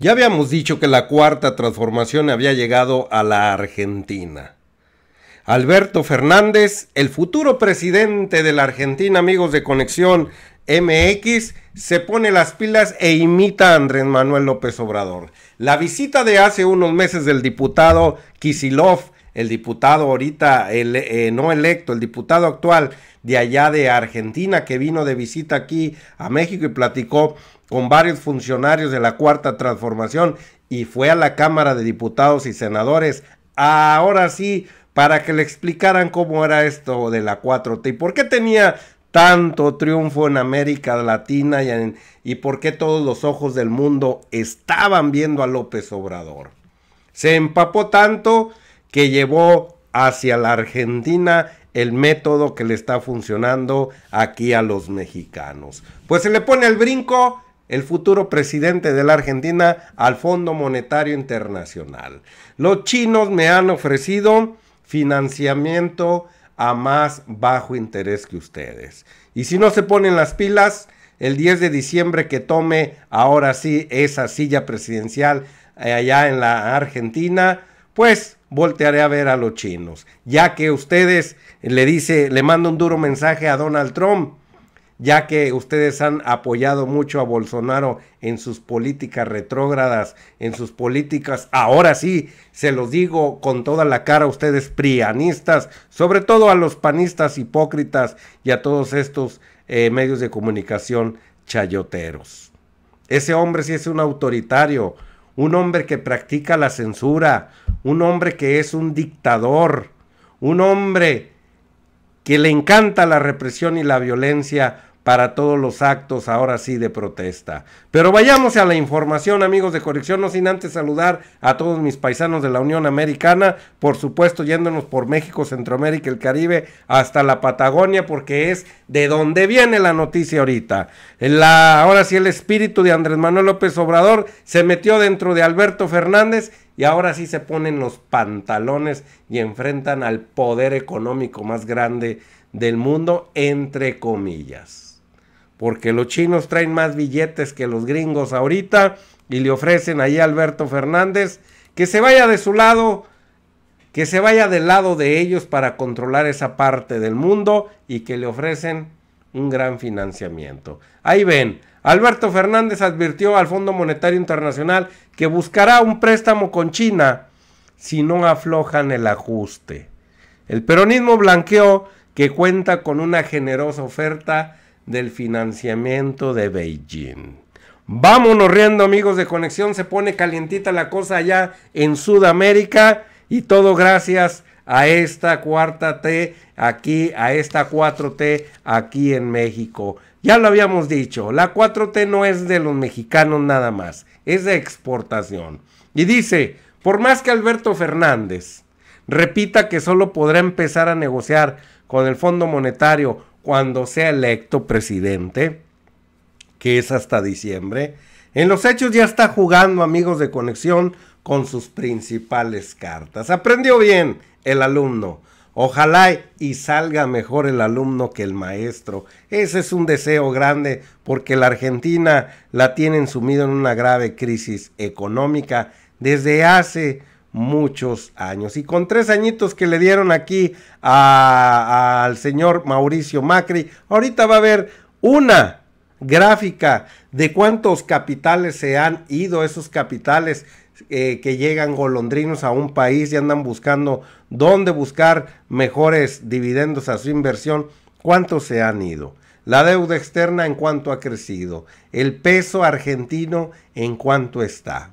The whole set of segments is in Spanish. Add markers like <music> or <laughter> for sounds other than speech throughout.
Ya habíamos dicho que la cuarta transformación había llegado a la Argentina. Alberto Fernández, el futuro presidente de la Argentina, amigos de Conexión MX, se pone las pilas e imita a Andrés Manuel López Obrador. La visita de hace unos meses del diputado Kisilov, el diputado ahorita el, eh, no electo, el diputado actual de allá de Argentina que vino de visita aquí a México y platicó con varios funcionarios de la Cuarta Transformación y fue a la Cámara de Diputados y Senadores. Ahora sí, para que le explicaran cómo era esto de la 4T y por qué tenía tanto triunfo en América Latina y, y por qué todos los ojos del mundo estaban viendo a López Obrador. Se empapó tanto que llevó hacia la Argentina el método que le está funcionando aquí a los mexicanos. Pues se le pone el brinco el futuro presidente de la Argentina al Fondo Monetario Internacional. Los chinos me han ofrecido financiamiento a más bajo interés que ustedes. Y si no se ponen las pilas, el 10 de diciembre que tome ahora sí esa silla presidencial eh, allá en la Argentina, pues voltearé a ver a los chinos. Ya que ustedes le dice, le mando un duro mensaje a Donald Trump, ya que ustedes han apoyado mucho a Bolsonaro en sus políticas retrógradas, en sus políticas, ahora sí, se los digo con toda la cara a ustedes prianistas, sobre todo a los panistas hipócritas y a todos estos eh, medios de comunicación chayoteros. Ese hombre sí es un autoritario, un hombre que practica la censura, un hombre que es un dictador, un hombre que le encanta la represión y la violencia para todos los actos ahora sí de protesta. Pero vayamos a la información, amigos de Corrección, no sin antes saludar a todos mis paisanos de la Unión Americana, por supuesto yéndonos por México, Centroamérica, el Caribe, hasta la Patagonia, porque es de donde viene la noticia ahorita. La, ahora sí el espíritu de Andrés Manuel López Obrador se metió dentro de Alberto Fernández y ahora sí se ponen los pantalones y enfrentan al poder económico más grande del mundo, entre comillas porque los chinos traen más billetes que los gringos ahorita y le ofrecen ahí a Alberto Fernández que se vaya de su lado, que se vaya del lado de ellos para controlar esa parte del mundo y que le ofrecen un gran financiamiento. Ahí ven, Alberto Fernández advirtió al Fondo Monetario Internacional que buscará un préstamo con China si no aflojan el ajuste. El peronismo blanqueó que cuenta con una generosa oferta del financiamiento de Beijing. Vámonos riendo amigos de conexión, se pone calientita la cosa allá en Sudamérica y todo gracias a esta cuarta T aquí, a esta 4T aquí en México. Ya lo habíamos dicho, la 4T no es de los mexicanos nada más, es de exportación. Y dice, por más que Alberto Fernández repita que solo podrá empezar a negociar con el Fondo Monetario cuando sea electo presidente, que es hasta diciembre, en los hechos ya está jugando amigos de conexión con sus principales cartas. Aprendió bien el alumno. Ojalá y salga mejor el alumno que el maestro. Ese es un deseo grande porque la Argentina la tienen sumida en una grave crisis económica desde hace muchos años. Y con tres añitos que le dieron aquí al señor Mauricio Macri, ahorita va a haber una gráfica de cuántos capitales se han ido, esos capitales eh, que llegan golondrinos a un país y andan buscando dónde buscar mejores dividendos a su inversión, cuántos se han ido. La deuda externa en cuánto ha crecido, el peso argentino en cuanto está.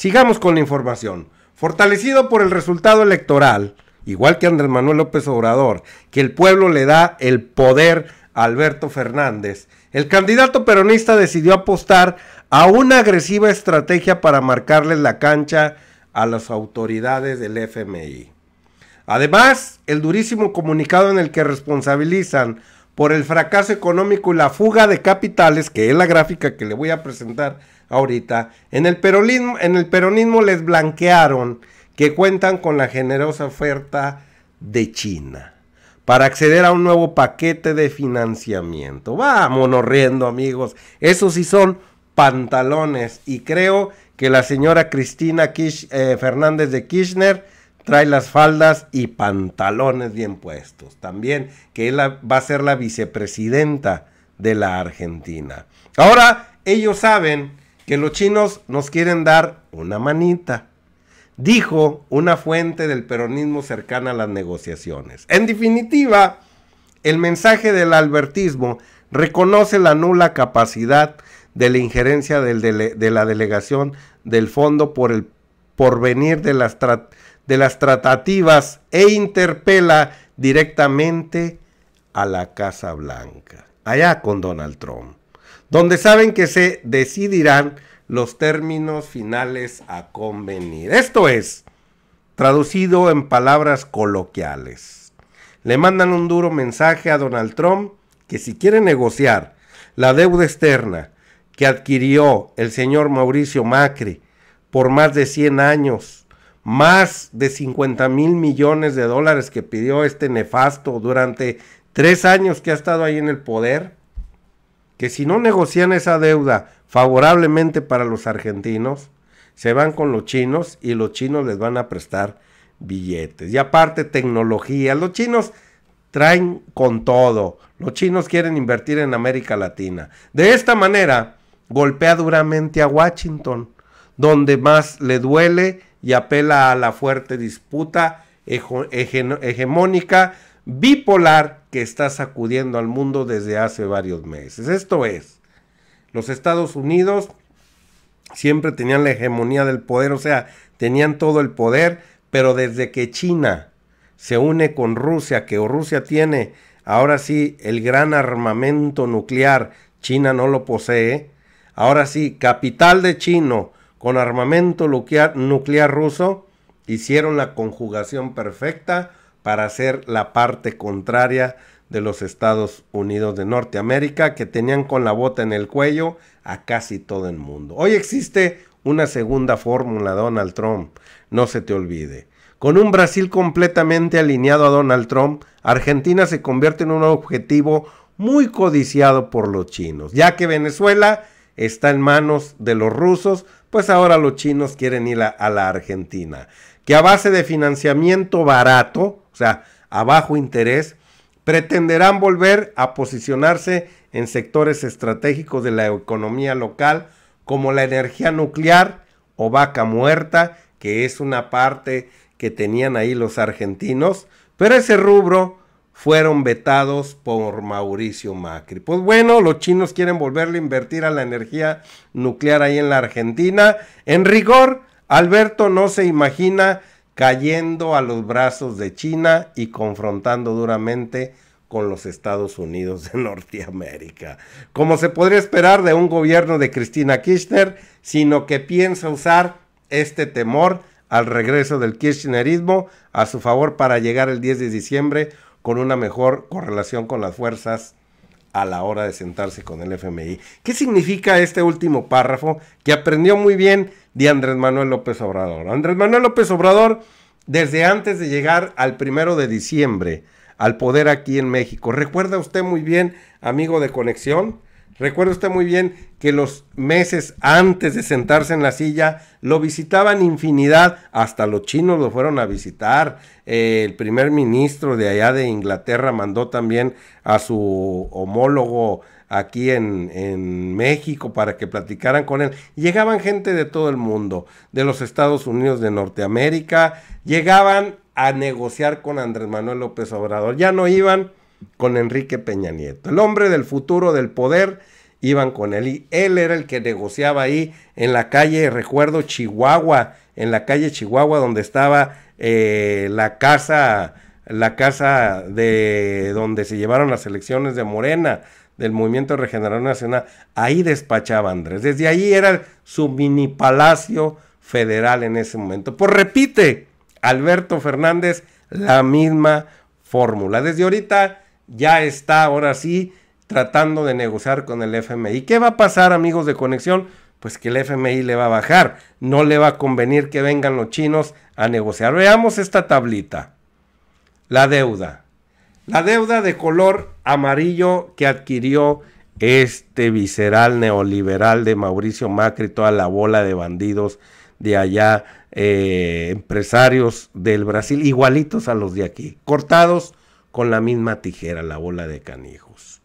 Sigamos con la información. Fortalecido por el resultado electoral, igual que Andrés Manuel López Obrador, que el pueblo le da el poder a Alberto Fernández, el candidato peronista decidió apostar a una agresiva estrategia para marcarles la cancha a las autoridades del FMI. Además, el durísimo comunicado en el que responsabilizan por el fracaso económico y la fuga de capitales, que es la gráfica que le voy a presentar ahorita, en el peronismo, en el peronismo les blanquearon que cuentan con la generosa oferta de China para acceder a un nuevo paquete de financiamiento. Vámonos riendo amigos, esos sí son pantalones y creo que la señora Cristina eh, Fernández de Kirchner trae las faldas y pantalones bien puestos. También que él va a ser la vicepresidenta de la Argentina. Ahora ellos saben que los chinos nos quieren dar una manita, dijo una fuente del peronismo cercana a las negociaciones. En definitiva, el mensaje del albertismo reconoce la nula capacidad de la injerencia de la delegación del fondo por el porvenir de las de las tratativas e interpela directamente a la Casa Blanca, allá con Donald Trump, donde saben que se decidirán los términos finales a convenir. Esto es, traducido en palabras coloquiales, le mandan un duro mensaje a Donald Trump que si quiere negociar la deuda externa que adquirió el señor Mauricio Macri por más de 100 años, más de 50 mil millones de dólares que pidió este nefasto durante tres años que ha estado ahí en el poder, que si no negocian esa deuda favorablemente para los argentinos, se van con los chinos y los chinos les van a prestar billetes. Y aparte tecnología, los chinos traen con todo, los chinos quieren invertir en América Latina. De esta manera, golpea duramente a Washington, donde más le duele y apela a la fuerte disputa hegemónica bipolar que está sacudiendo al mundo desde hace varios meses. Esto es, los Estados Unidos siempre tenían la hegemonía del poder, o sea, tenían todo el poder, pero desde que China se une con Rusia, que Rusia tiene ahora sí el gran armamento nuclear, China no lo posee, ahora sí, capital de chino, con armamento nuclear ruso, hicieron la conjugación perfecta para ser la parte contraria de los Estados Unidos de Norteamérica, que tenían con la bota en el cuello a casi todo el mundo. Hoy existe una segunda fórmula, Donald Trump, no se te olvide. Con un Brasil completamente alineado a Donald Trump, Argentina se convierte en un objetivo muy codiciado por los chinos, ya que Venezuela está en manos de los rusos pues ahora los chinos quieren ir a, la Argentina, que a base de financiamiento barato, o sea, a bajo interés, pretenderán volver a posicionarse en sectores estratégicos de la economía local como la energía nuclear o vaca muerta, que es una parte que tenían ahí los argentinos, pero ese rubro fueron vetados por Mauricio Macri. Pues bueno, los chinos quieren volverle a invertir a la energía nuclear ahí en la Argentina. En rigor, Alberto no se imagina cayendo a los brazos de China y confrontando duramente con los Estados Unidos de <laughs> Norteamérica. Como se podría esperar de un gobierno de Cristina Kirchner, sino que piensa usar este temor al regreso del kirchnerismo a su favor para llegar el 10 de diciembre con una mejor correlación con las fuerzas a la hora de sentarse con el FMI. ¿Qué significa este último párrafo que aprendió muy bien de Andrés Manuel López Obrador? Andrés Manuel López Obrador, desde antes de llegar al primero de diciembre al poder aquí en México, recuerda usted muy bien, amigo de Conexión, Recuerda usted muy bien que los meses antes de sentarse en la silla lo visitaban infinidad, hasta los chinos lo fueron a visitar. Eh, el primer ministro de allá de Inglaterra mandó también a su homólogo aquí en, México para que platicaran con él. Llegaban gente de todo el mundo, de los Estados Unidos, de Norteamérica, llegaban a negociar con Andrés Manuel López Obrador. Ya no iban con Enrique Peña Nieto. El hombre del futuro, del poder, iban con él. Y él era el que negociaba ahí en la calle, recuerdo, Chihuahua, en la calle Chihuahua, donde estaba eh, la casa, la casa de donde se llevaron las elecciones de Morena, del Movimiento Regenerador Nacional. Ahí despachaba Andrés. Desde ahí era su mini palacio federal en ese momento. Pues repite, Alberto Fernández, la misma fórmula. Desde ahorita ya está ahora sí tratando de negociar con el FMI. ¿Qué va a pasar amigos de conexión? Pues que el FMI le va a bajar. No le va a convenir que vengan los chinos a negociar. Veamos esta tablita. La deuda. La deuda de color amarillo que adquirió este visceral neoliberal de Mauricio Macri, toda la bola de bandidos de allá, eh, empresarios del Brasil, igualitos a los de aquí, cortados con la misma tijera, la bola de canijos.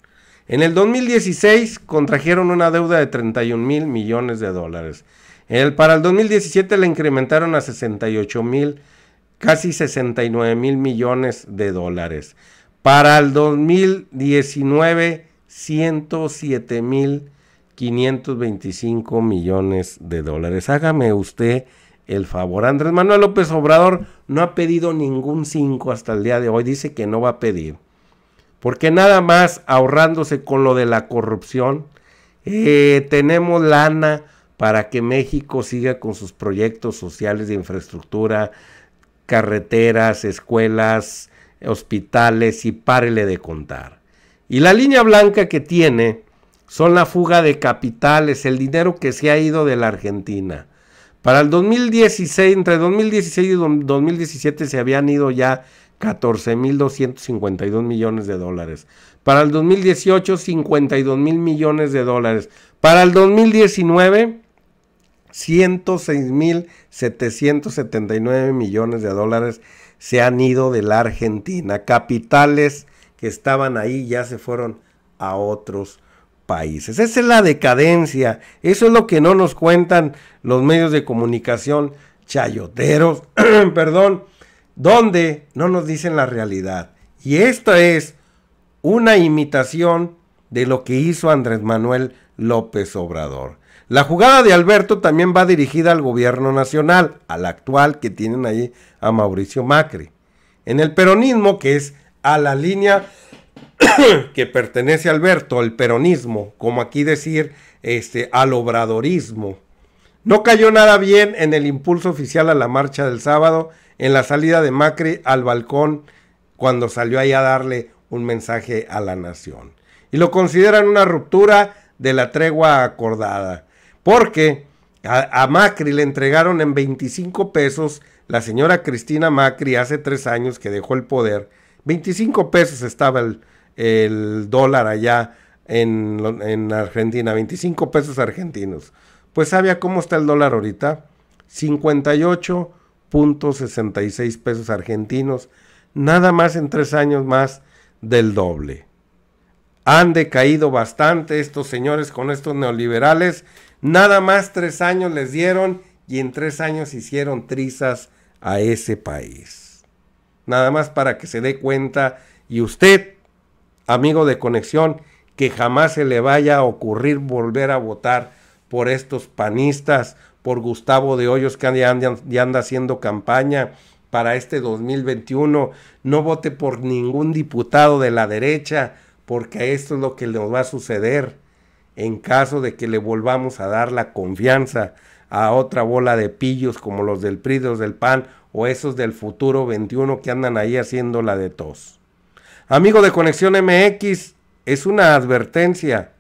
En el 2016 contrajeron una deuda de 31 mil millones de dólares. para el 2017 la incrementaron a 68 mil, casi 69 mil millones de dólares. Para el 2019, 107 mil 525 millones de dólares. Hágame usted el favor. Andrés Manuel López Obrador no ha pedido ningún 5 hasta el día de hoy, dice que no va a pedir. Porque nada más ahorrándose con lo de la corrupción, eh, tenemos lana para que México siga con sus proyectos sociales de infraestructura, carreteras, escuelas, hospitales y párele de contar. Y la línea blanca que tiene son la fuga de capitales, el dinero que se ha ido de la Argentina. Para el 2016, entre 2016 y 2017 se habían ido ya 14.252 millones de dólares. Para el 2018, 52 mil millones de dólares. Para el 2019, 106.779 millones de dólares se han ido de la Argentina. Capitales que estaban ahí ya se fueron a otros países. Esa es la decadencia, eso es lo que no nos cuentan los medios de comunicación chayoteros, <clears throat> perdón, donde no nos dicen la realidad. Y esta es una imitación de lo que hizo Andrés Manuel López Obrador. La jugada de Alberto también va dirigida al gobierno nacional, al actual que tienen ahí a Mauricio Macri. En el peronismo, que es a la línea <coughs> que pertenece a Alberto, al peronismo, como aquí decir, este, al obradorismo. No cayó nada bien en el impulso oficial a la marcha del sábado, en la salida de Macri al balcón, cuando salió ahí a darle un mensaje a la nación. Y lo consideran una ruptura de la tregua acordada, porque a, a Macri le entregaron en 25 pesos la señora Cristina Macri hace tres años que dejó el poder 25 pesos estaba el, el dólar allá en, en, Argentina, 25 pesos argentinos. Pues sabía cómo está el dólar ahorita, 58.66 pesos argentinos, nada más en tres años más del doble. Han decaído bastante estos señores con estos neoliberales, nada más tres años les dieron y en tres años hicieron trizas a ese país nada más para que se dé cuenta y usted, amigo de conexión, que jamás se le vaya a ocurrir volver a votar por estos panistas, por Gustavo de Hoyos que ya anda, anda haciendo campaña para este 2021. No vote por ningún diputado de la derecha, porque esto es lo que nos va a suceder en caso de que le volvamos a dar la confianza a otra bola de pillos como los del pridos del PAN o esos del futuro 21 que andan ahí haciendo la de tos. Amigo de Conexión MX, es una advertencia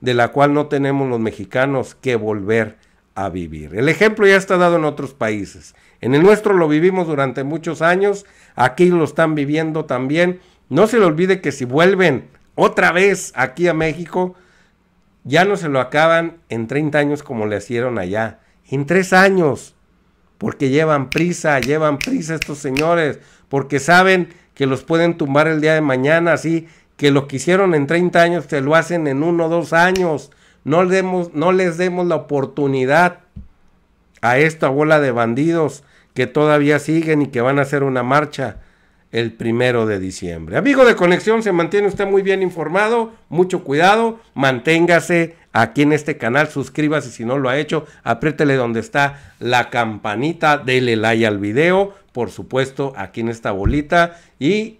de la cual no tenemos los mexicanos que volver a vivir. El ejemplo ya está dado en otros países. En el nuestro lo vivimos durante muchos años, aquí lo están viviendo también. No se le olvide que si vuelven otra vez aquí a México, ya no se lo acaban en 30 años como le hicieron allá. En 3 años. Porque llevan prisa, llevan prisa estos señores. Porque saben que los pueden tumbar el día de mañana. Así que lo que hicieron en 30 años se lo hacen en 1 o 2 años. No, demos, no les demos la oportunidad a esta bola de bandidos que todavía siguen y que van a hacer una marcha el primero de diciembre. Amigo de Conexión, se mantiene usted muy bien informado, mucho cuidado, manténgase aquí en este canal, suscríbase si no lo ha hecho, apriétele donde está la campanita, dele like al video, por supuesto, aquí en esta bolita y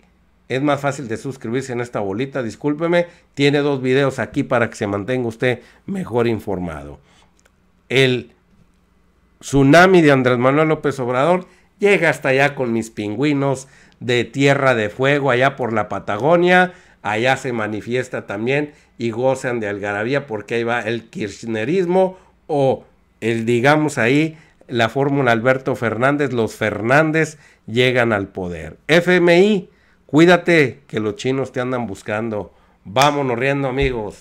es más fácil de suscribirse en esta bolita, discúlpeme, tiene dos videos aquí para que se mantenga usted mejor informado. El tsunami de Andrés Manuel López Obrador llega hasta allá con mis pingüinos de Tierra de Fuego, allá por la Patagonia, allá se manifiesta también y gozan de algarabía porque ahí va el kirchnerismo o el, digamos ahí, la fórmula Alberto Fernández, los Fernández llegan al poder. FMI, cuídate que los chinos te andan buscando. Vámonos riendo amigos.